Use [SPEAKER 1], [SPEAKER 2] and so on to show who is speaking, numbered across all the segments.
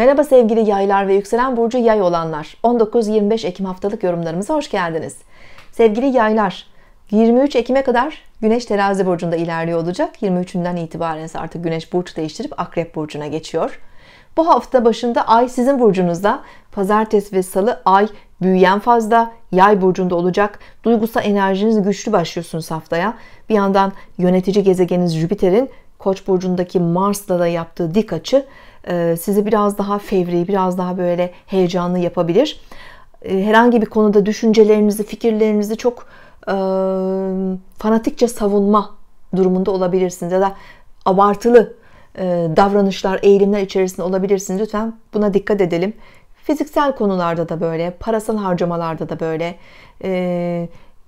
[SPEAKER 1] Merhaba sevgili yaylar ve yükselen burcu yay olanlar. 19-25 Ekim haftalık yorumlarımıza hoş geldiniz. Sevgili yaylar, 23 Ekim'e kadar Güneş terazi burcunda ilerliyor olacak. 23'ünden itibaren ise artık Güneş burç değiştirip Akrep burcuna geçiyor. Bu hafta başında Ay sizin burcunuzda. Pazartesi ve Salı Ay büyüyen fazla Yay burcunda olacak. Duygusal enerjiniz güçlü başlıyorsunuz haftaya. Bir yandan yönetici gezegeniniz Jüpiter'in Koç burcundaki Mars'la da yaptığı dik açı e, sizi biraz daha fevri, biraz daha böyle heyecanlı yapabilir. E, herhangi bir konuda düşüncelerinizi, fikirlerinizi çok e, fanatikçe savunma durumunda olabilirsiniz ya da abartılı davranışlar, eğilimler içerisinde olabilirsiniz. Lütfen buna dikkat edelim. Fiziksel konularda da böyle, parasal harcamalarda da böyle,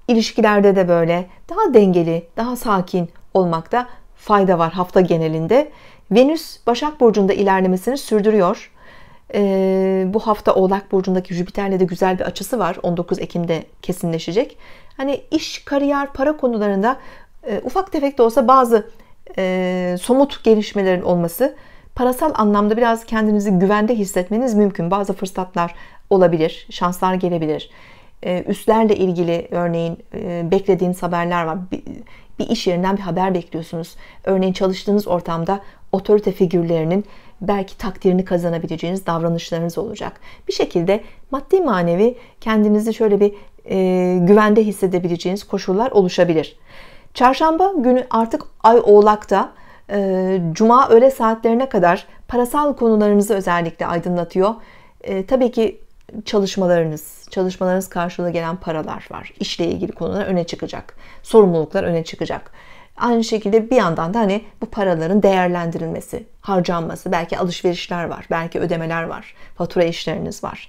[SPEAKER 1] ilişkilerde de böyle daha dengeli, daha sakin olmakta fayda var hafta genelinde. Venüs Başak Burcu'nda ilerlemesini sürdürüyor. Ee, bu hafta Oğlak Burcu'ndaki Jüpiter'le de güzel bir açısı var. 19 Ekim'de kesinleşecek. Hani iş, kariyer, para konularında e, ufak tefek de olsa bazı e, somut gelişmelerin olması parasal anlamda biraz kendinizi güvende hissetmeniz mümkün. Bazı fırsatlar olabilir, şanslar gelebilir. E, Üstlerle ilgili örneğin e, beklediğiniz haberler var bir iş yerinden bir haber bekliyorsunuz. Örneğin çalıştığınız ortamda otorite figürlerinin belki takdirini kazanabileceğiniz davranışlarınız olacak. Bir şekilde maddi manevi kendinizi şöyle bir e, güvende hissedebileceğiniz koşullar oluşabilir. Çarşamba günü artık Ay Oğlak'ta e, Cuma öğle saatlerine kadar parasal konularınızı özellikle aydınlatıyor. E, tabii ki çalışmalarınız, çalışmalarınız karşılığı gelen paralar var. İşle ilgili konular öne çıkacak. Sorumluluklar öne çıkacak. Aynı şekilde bir yandan da hani bu paraların değerlendirilmesi, harcanması, belki alışverişler var, belki ödemeler var, fatura işleriniz var.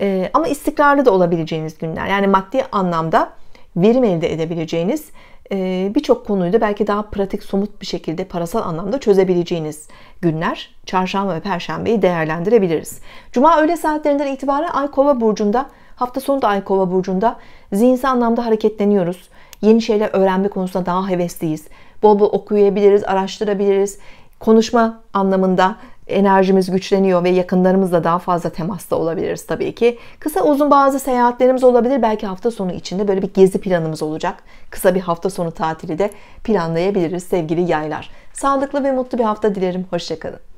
[SPEAKER 1] Ee, ama istikrarlı da olabileceğiniz günler. Yani maddi anlamda verim elde edebileceğiniz ee, birçok konuyu da belki daha pratik, somut bir şekilde parasal anlamda çözebileceğiniz günler çarşamba ve perşembeyi değerlendirebiliriz. Cuma öğle saatlerinden itibaren Ay Kova burcunda, hafta sonu da Ay Kova burcunda zihinsel anlamda hareketleniyoruz. Yeni şeyler öğrenme konusunda daha hevesliyiz. Bol bol okuyabiliriz, araştırabiliriz. Konuşma anlamında enerjimiz güçleniyor ve yakınlarımızla daha fazla temasta olabiliriz tabii ki. Kısa uzun bazı seyahatlerimiz olabilir. Belki hafta sonu içinde böyle bir gezi planımız olacak. Kısa bir hafta sonu tatili de planlayabiliriz sevgili yaylar. Sağlıklı ve mutlu bir hafta dilerim. Hoşçakalın.